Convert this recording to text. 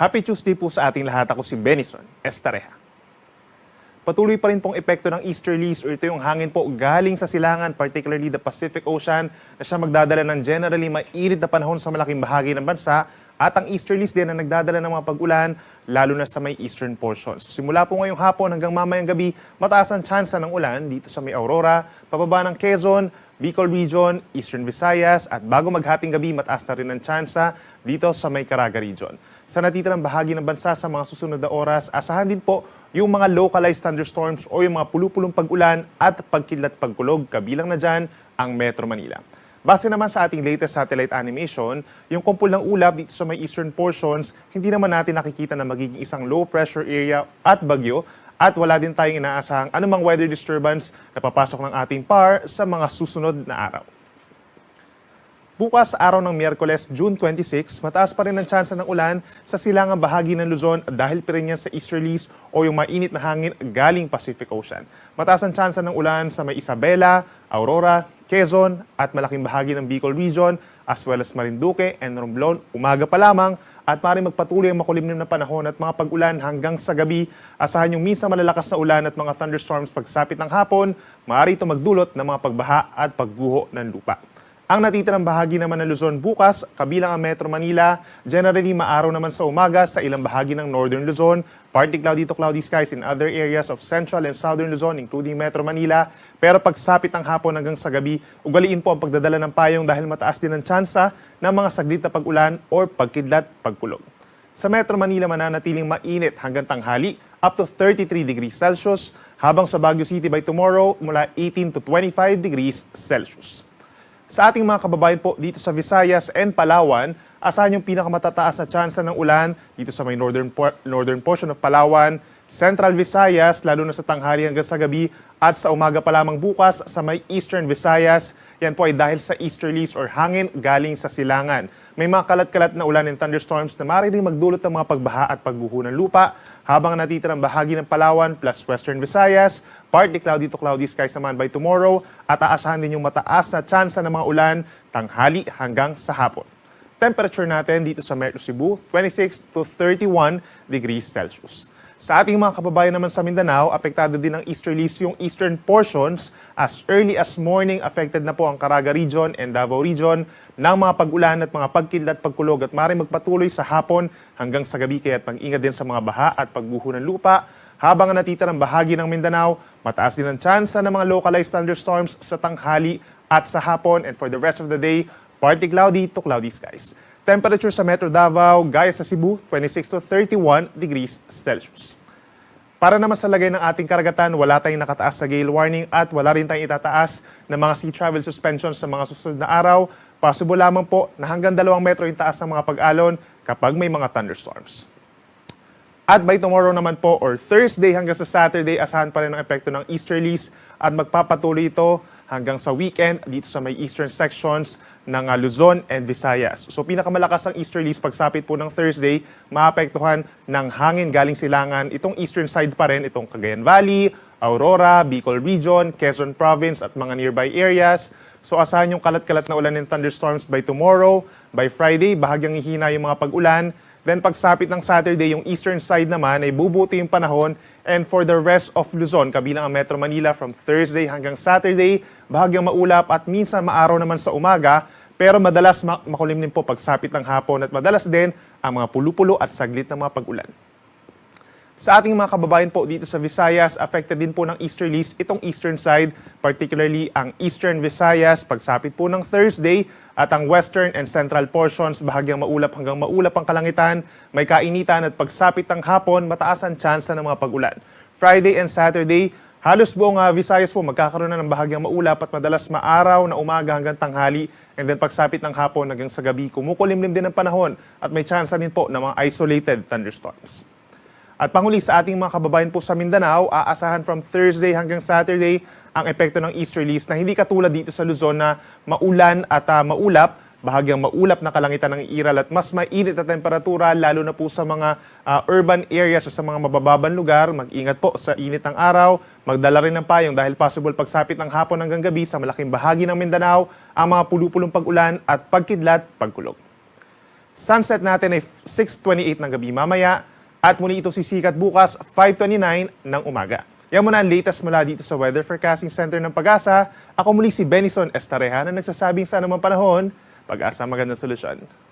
Happy Tuesday po sa ating lahat. Ako si Benison Estareha. Patuloy pa rin pong epekto ng easterlies o ito yung hangin po galing sa silangan, particularly the Pacific Ocean, na siya magdadala ng generally mainit na panahon sa malaking bahagi ng bansa at ang easterlies din na nagdadala ng mga pag-ulan, lalo na sa may eastern portions. Simula po ngayong hapon hanggang mamayang gabi, mataas ang tsansa ng ulan dito sa may Aurora, pababa ng Quezon, Bicol Region, Eastern Visayas at bago maghating gabi mataas na rin ang tsansa dito sa Maycaraga Region. Sa natitirang bahagi ng bansa sa mga susunod na oras, asahan din po yung mga localized thunderstorms o yung mga pulupulong pag-ulan at pagkilat pagkulog kabilang na dyan ang Metro Manila. Base naman sa ating latest satellite animation, yung kumpol ng ulap dito sa may eastern portions, hindi naman natin nakikita na magiging isang low pressure area at bagyo at wala din tayong inaasahang anumang weather disturbance na papasok ng ating PAR sa mga susunod na araw. Bukas, araw ng Miyerkules, June 26, mataas pa rin ang tsansa ng ulan sa silangang bahagi ng Luzon dahil pa rin yan sa easterlies o yung mainit na hangin galing Pacific Ocean. Mataas ang tsansa ng ulan sa may Isabela, Aurora, Quezon at malaking bahagi ng Bicol Region as well as Marinduque and Romblon umaga pa lamang at maaaring magpatuloy ang makulimlim na panahon at mga pag-ulan hanggang sa gabi. Asahan yung minsan malalakas na ulan at mga thunderstorms pagsapit ng hapon. Maaari ito magdulot ng mga pagbaha at pagguho ng lupa. Ang natitirang bahagi naman ng Luzon bukas, kabilang ang Metro Manila, generally maaraw naman sa umaga sa ilang bahagi ng Northern Luzon, partly cloudy to cloudy skies in other areas of Central and Southern Luzon including Metro Manila. Pero pagsapit ng hapon hanggang sa gabi, ugaliin po ang pagdadala ng payong dahil mataas din ang tsansa ng mga saglit na pag-ulan or pagkidlat, pagkulog. Sa Metro Manila mananatiling mainit hanggang tanghali up to 33 degrees Celsius habang sa Baguio City by tomorrow mula 18 to 25 degrees Celsius sa ating mga kababayan po dito sa Visayas and Palawan. Asahan yung pinakamatataas na tsansa ng ulan dito sa may northern, por- northern portion of Palawan, Central Visayas, lalo na sa tanghali hanggang sa gabi at sa umaga pa lamang bukas sa may Eastern Visayas. Yan po ay dahil sa easterlies or hangin galing sa silangan. May mga kalat-kalat na ulan and thunderstorms na maaaring magdulot ng mga pagbaha at pagguho ng lupa habang natitirang bahagi ng Palawan plus Western Visayas, partly cloudy to cloudy skies naman by tomorrow at aasahan din yung mataas na tsansa ng mga ulan tanghali hanggang sa hapon. Temperature natin dito sa Metro Cebu, 26 to 31 degrees Celsius. Sa ating mga kababayan naman sa Mindanao, apektado din ng easterlies yung eastern portions. As early as morning, affected na po ang Caraga Region and Davao Region ng mga pag-ulan at mga pagkidlat, pagkulog at maaaring magpatuloy sa hapon hanggang sa gabi. Kaya at mag-ingat din sa mga baha at pagguho ng lupa. Habang ang natitirang bahagi ng Mindanao, mataas din ang tsansa ng mga localized thunderstorms sa tanghali at sa hapon. And for the rest of the day, partly cloudy to cloudy skies. Temperature sa Metro Davao, gaya sa Cebu, 26 to 31 degrees Celsius. Para naman sa lagay ng ating karagatan, wala tayong nakataas sa gale warning at wala rin tayong itataas ng mga sea travel suspensions sa mga susunod na araw. Possible lamang po na hanggang 2 metro yung taas ng mga pag-alon kapag may mga thunderstorms. At by tomorrow naman po or Thursday hanggang sa Saturday, asahan pa rin ang epekto ng easterlies at magpapatuloy ito hanggang sa weekend dito sa may eastern sections ng ah, Luzon and Visayas. So pinakamalakas ang easterlies pagsapit po ng Thursday, maapektuhan ng hangin galing silangan. Itong eastern side pa rin, itong Cagayan Valley, Aurora, Bicol Region, Quezon Province at mga nearby areas. So asahan yung kalat-kalat na ulan and thunderstorms by tomorrow. By Friday, bahagyang ihina yung mga pag-ulan. Then pagsapit ng Saturday, yung eastern side naman ay bubuti yung panahon and for the rest of Luzon, kabilang ang Metro Manila from Thursday hanggang Saturday, bahagyang maulap at minsan maaraw naman sa umaga, pero madalas makulimlim po pagsapit ng hapon at madalas din ang mga pulupulo at saglit ng mga pag-ulan sa ating mga kababayan po dito sa Visayas, affected din po ng easterlies itong eastern side, particularly ang eastern Visayas pagsapit po ng Thursday at ang western and central portions bahagyang maulap hanggang maulap ang kalangitan, may kainitan at pagsapit ng hapon mataas ang tsansa ng mga pag-ulan. Friday and Saturday, Halos buong uh, Visayas po magkakaroon na ng bahagyang maulap at madalas maaraw na umaga hanggang tanghali and then pagsapit ng hapon hanggang sa gabi kumukulimlim din ang panahon at may chance din po ng mga isolated thunderstorms. At panghuli sa ating mga kababayan po sa Mindanao, aasahan from Thursday hanggang Saturday ang epekto ng east release na hindi katulad dito sa Luzon na maulan at uh, maulap bahagyang maulap na kalangitan ng Iral at mas mainit na temperatura lalo na po sa mga uh, urban areas sa mga mabababang lugar. Mag-ingat po sa init ng araw, magdala rin ng payong dahil possible pagsapit ng hapon hanggang gabi sa malaking bahagi ng Mindanao ang mga pulupulong pag-ulan at pagkidlat, pagkulog. Sunset natin ay 6.28 ng gabi mamaya. At muli ito sisikat bukas 5.29 ng umaga. Yan muna ang latest mula dito sa Weather Forecasting Center ng Pag-asa. Ako muli si Benison Estareha na nagsasabing sa anumang panahon, pag-asa magandang solusyon.